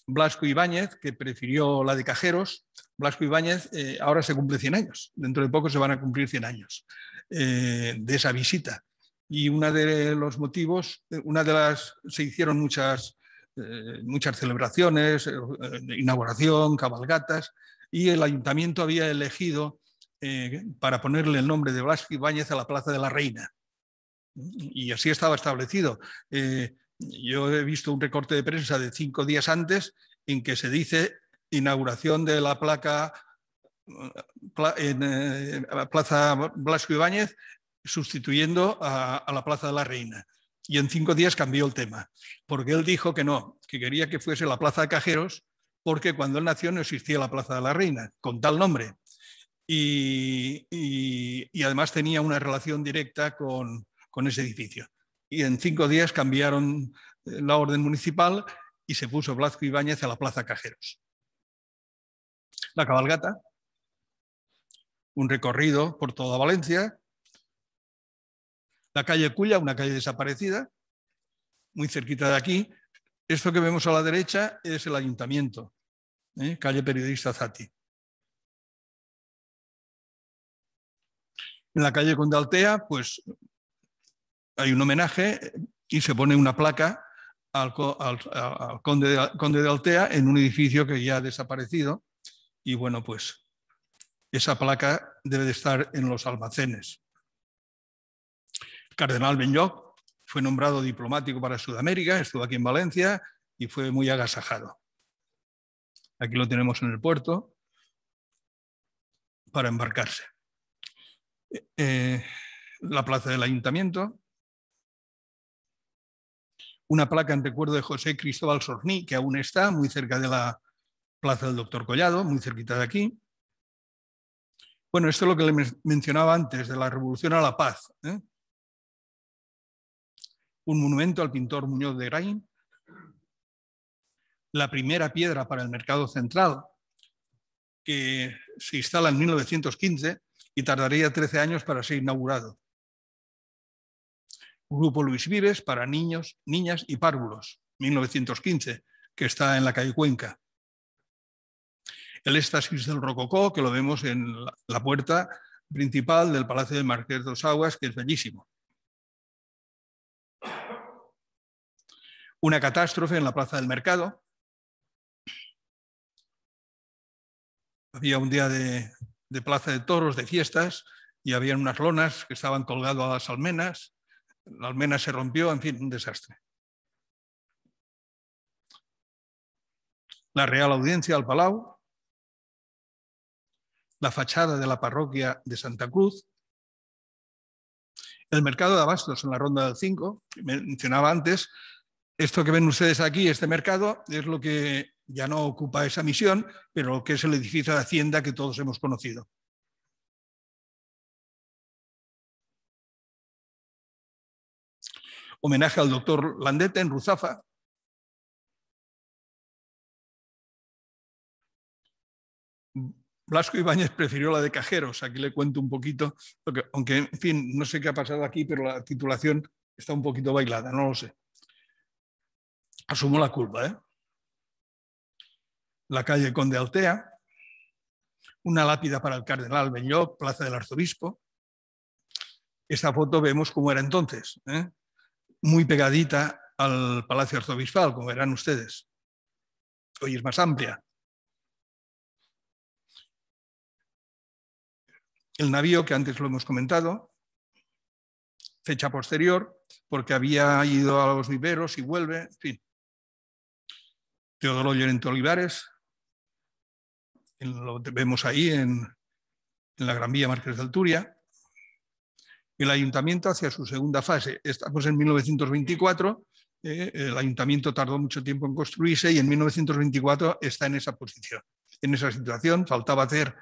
Blasco Ibáñez, que prefirió la de cajeros. Blasco Ibáñez eh, ahora se cumple 100 años, dentro de poco se van a cumplir 100 años eh, de esa visita. Y una de los motivos, eh, una de las, se hicieron muchas eh, muchas celebraciones, eh, eh, inauguración, cabalgatas, y el ayuntamiento había elegido para ponerle el nombre de Blasco Ibáñez a la Plaza de la Reina. Y así estaba establecido. yo he visto un recorte de prensa de cinco días antes en que se dice inauguración de la placa en Plaza Blasco Ibáñez sustituyendo a la Plaza de la Reina y en cinco días cambió el tema, porque él dijo que no, que quería que fuese la Plaza de Cajeros, porque cuando él nació no existía la Plaza de la Reina, con tal nombre. Y, además tenía una relación directa con, ese edificio. Y en cinco días cambiaron eh, la orden municipal y se puso Blasco Ibáñez a la Plaza Cajeros. La cabalgata, un recorrido por toda Valencia, la calle Cuya, una calle desaparecida, muy cerquita de aquí. Esto que vemos a la derecha es el ayuntamiento, ¿eh? calle Periodista Zati. En la calle altea pues hay un homenaje y se pone una placa al, conde, de, conde de Altea en un edificio que ya ha desaparecido. Y bueno, pues esa placa debe de estar en los almacenes cardenal Benlloch fue nombrado diplomático para Sudamérica, estuvo aquí en Valencia y fue muy agasajado. Aquí lo tenemos en el puerto para embarcarse. Eh, eh, la plaza del ayuntamiento, una placa en recuerdo de José Cristóbal Sorní, que aún está muy cerca de la plaza del doctor Collado, muy cerquita de aquí. Bueno, esto es lo que le mencionaba antes, de la revolución a la paz. ¿eh? un monumento al pintor Muñoz de Grain, la primera piedra para el mercado central, que se instala en 1915 y tardaría 13 años para ser inaugurado. Grupo Luis Vives para niños, niñas y párvulos, 1915, que está en la calle Cuenca. El éxtasis del Rococó, que lo vemos en la puerta principal del Palacio de Marqués de los Aguas, que es bellísimo. una catástrofe en la plaza del mercado. Había un día de, plaza de toros, de fiestas, y había unas lonas que estaban colgadas a las almenas. La almena se rompió, en fin, un desastre. La Real Audiencia al Palau, la fachada de la parroquia de Santa Cruz, el mercado de abastos en la ronda del 5, mencionaba antes esto que ven ustedes aquí, este mercado, es lo que ya no ocupa esa misión, pero lo que es el edificio de Hacienda que todos hemos conocido. Homenaje al doctor Landete en Ruzafa, Blasco Ibáñez prefirió la de cajeros, aquí le cuento un poquito, aunque en fin, no sé qué ha pasado aquí, pero la titulación está un poquito bailada, no lo sé. Asumo la culpa, ¿eh? La calle Conde Altea, una lápida para el cardenal Belló, plaza del arzobispo. Esta foto vemos cómo era entonces, ¿eh? muy pegadita al Palacio Arzobispal, como verán ustedes. Hoy es más amplia. El navío, que antes lo hemos comentado, fecha posterior, porque había ido a los viveros y vuelve, en fin. Teodoro Llorente Olivares, lo vemos ahí en, la Gran Vía Márquez de Alturia, el ayuntamiento hacia su segunda fase. Estamos en 1924, eh, el ayuntamiento tardó mucho tiempo en construirse y en 1924 está en esa posición, en esa situación. Faltaba hacer,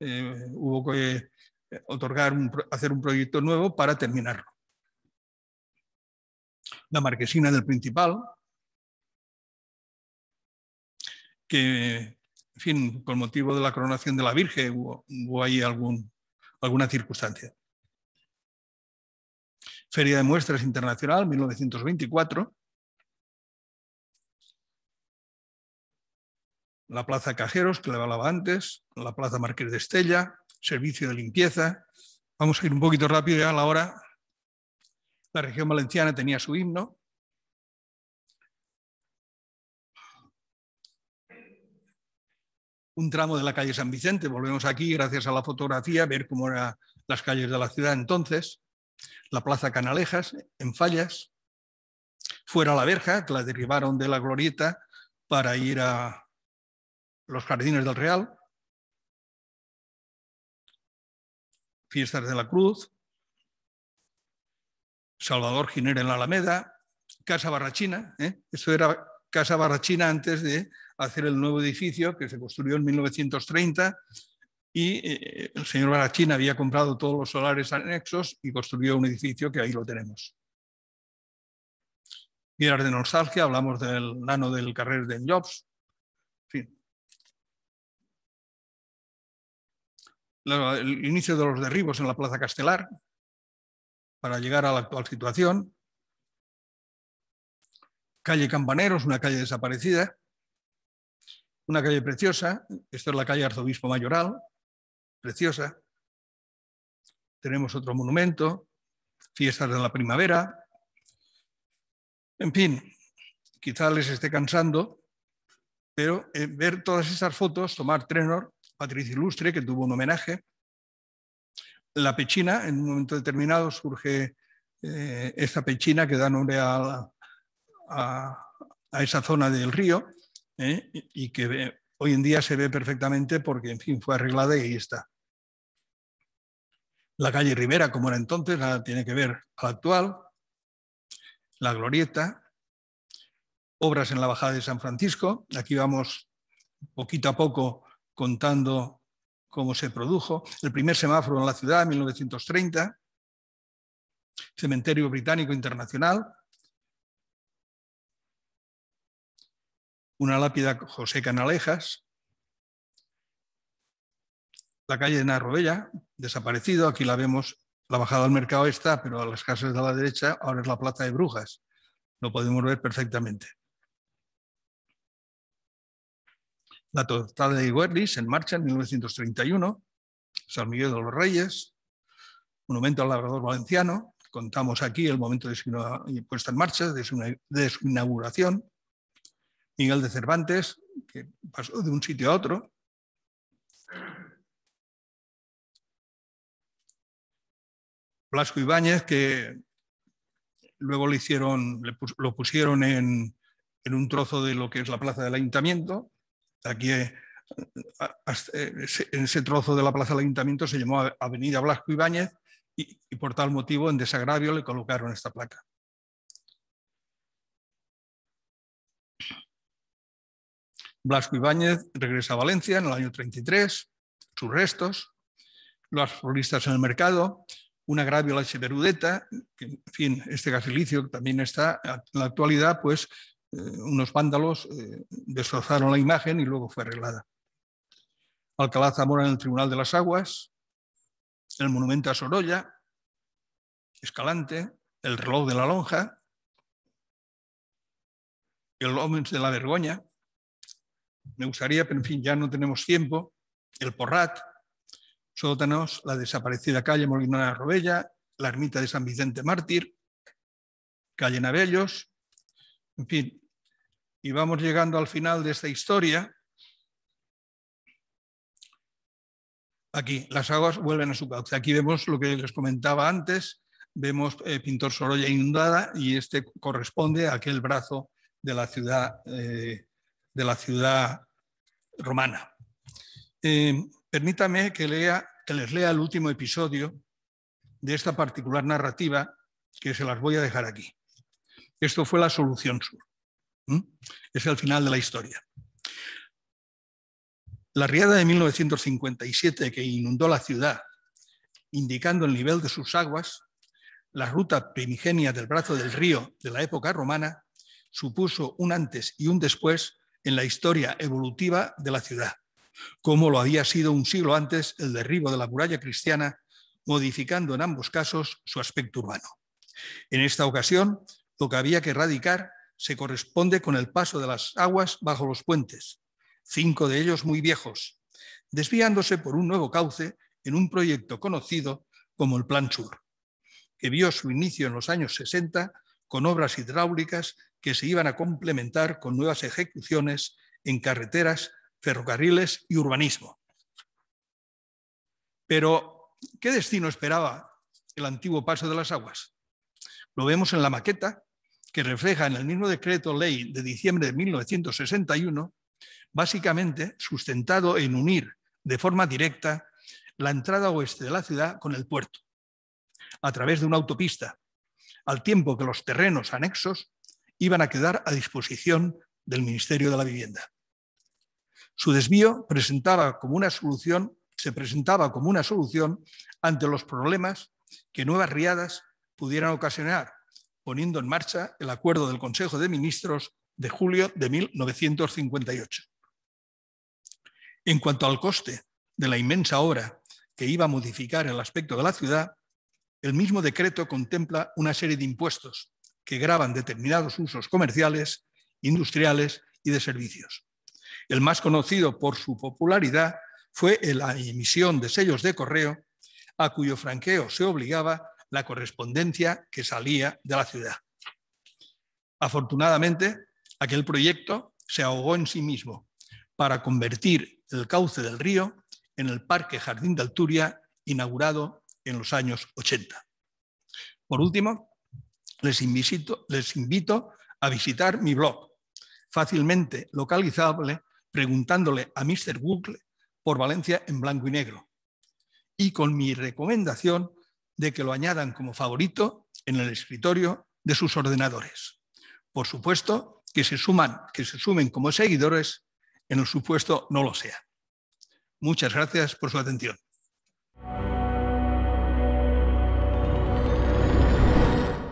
eh, hubo que eh, otorgar, hacer un proyecto nuevo para terminarlo. La marquesina del principal, que, en fin, con motivo de la coronación de la Virgen hubo, ahí algún, alguna circunstancia. Feria de Muestras Internacional, 1924. La Plaza Cajeros, que le hablaba antes, la Plaza Marqués de Estella, servicio de limpieza. Vamos a ir un poquito rápido ya a la hora. La región valenciana tenía su himno, un tramo de la calle San Vicente. Volvemos aquí, gracias a la fotografía, a ver cómo eran las calles de la ciudad entonces. La Plaza Canalejas, en Fallas. Fuera la verja, que la derribaron de la glorieta para ir a los jardines del Real. Fiestas de la Cruz. Salvador Ginera en la Alameda. Casa Barrachina. ¿eh? Eso era Casa Barrachina antes de hacer el nuevo edificio que se construyó en 1930 y eh, el señor Barachín había comprado todos los solares anexos y construyó un edificio que ahí lo tenemos. mirar de nostalgia, hablamos del nano del carrer de Jobs. el inicio de los derribos en la Plaza Castelar para llegar a la actual situación. Calle Campaneros, una calle desaparecida una calle preciosa, esta es la calle Arzobispo Mayoral, preciosa. Tenemos otro monumento, fiestas de la primavera. En fin, quizá les esté cansando, pero eh, ver todas esas fotos, tomar Trenor, Patricio Ilustre, que tuvo un homenaje, la pechina, en un momento determinado surge eh, esta pechina que da nombre a esa zona del río, ¿eh? y que hoy en día se ve perfectamente porque, en fin, fue arreglada y ahí está. La calle Rivera, como era entonces, la tiene que ver a la actual. La Glorieta, obras en la Bajada de San Francisco. Aquí vamos poquito a poco contando cómo se produjo. El primer semáforo en la ciudad, 1930. Cementerio Británico Internacional, una lápida José Canalejas, la calle de Narrobella, desaparecido, aquí la vemos, la bajada al mercado está, pero a las casas de la derecha ahora es la plaza de Brujas, lo podemos ver perfectamente. La total de Iguerlis en marcha en 1931, San Miguel de los Reyes, Monumento al Labrador Valenciano, contamos aquí el momento de su puesta en marcha, de su inauguración, Miguel de Cervantes, que pasó de un sitio a otro. Blasco Ibáñez, que luego hicieron, lo pusieron en, un trozo de lo que es la plaza del ayuntamiento. Aquí, eh, en ese trozo de la plaza del ayuntamiento se llamó Avenida Blasco Ibáñez y por tal motivo, en desagravio, le colocaron esta placa. Blasco Ibáñez regresa a Valencia en el año 33, sus restos, las floristas en el mercado, una grave la verudeta, que, en fin, este gasilicio también está en la actualidad, pues eh, unos vándalos eh, destrozaron la imagen y luego fue arreglada. Alcalá Zamora en el Tribunal de las Aguas, el monumento a Sorolla, Escalante, el reloj de la lonja, el hombre de la Vergoña, me gustaría, pero en fin, ya no tenemos tiempo, el Porrat, Sótanos, la desaparecida calle Molinona Robella, la ermita de San Vicente Mártir, calle Navellos, en fin, y vamos llegando al final de esta historia. Aquí, las aguas vuelven a su cauce. Aquí vemos lo que les comentaba antes, vemos eh, Pintor Sorolla inundada y este corresponde a aquel brazo de la ciudad eh, de la ciudad romana. Eh, permítame que, les lea el último episodio de esta particular narrativa que se las voy a dejar aquí. Esto fue la solución sur. Es el final de la historia. La riada de 1957 que inundó la ciudad, indicando el nivel de sus aguas, la ruta primigenia del brazo del río de la época romana, supuso un antes y un después en la historia evolutiva de la ciudad, como lo había sido un siglo antes el derribo de la muralla cristiana, modificando en ambos casos su aspecto urbano. En esta ocasión, lo que había que erradicar se corresponde con el paso de las aguas bajo los puentes, cinco de ellos muy viejos, desviándose por un nuevo cauce en un proyecto conocido como el Plan Sur, que vio su inicio en los años 60 con obras hidráulicas que se iban a complementar con nuevas ejecuciones en carreteras, ferrocarriles y urbanismo. Pero, ¿qué destino esperaba el antiguo paso de las aguas? Lo vemos en la maqueta que refleja en el mismo decreto ley de diciembre de 1961, básicamente sustentado en unir de forma directa la entrada oeste de la ciudad con el puerto, a través de una autopista, al tiempo que los terrenos anexos iban a quedar a disposición del Ministerio de la Vivienda. Su desvío presentaba como una solución, se presentaba como una solución ante los problemas que nuevas riadas pudieran ocasionar, poniendo en marcha el acuerdo del Consejo de Ministros de julio de 1958. En cuanto al coste de la inmensa obra que iba a modificar el aspecto de la ciudad, el mismo decreto contempla una serie de impuestos que graban determinados usos comerciales, industriales y de servicios. El más conocido por su popularidad fue la emisión de sellos de correo, a cuyo franqueo se obligaba la correspondencia que salía de la ciudad. Afortunadamente, aquel proyecto se ahogó en sí mismo para convertir el cauce del río en el Parque Jardín de Alturia inaugurado en los años 80. Por último, les invito, les invito a visitar mi blog, fácilmente localizable preguntándole a Mr. Google por Valencia en blanco y negro, y con mi recomendación de que lo añadan como favorito en el escritorio de sus ordenadores. Por supuesto, que se, suman, que se sumen como seguidores en el supuesto no lo sea. Muchas gracias por su atención.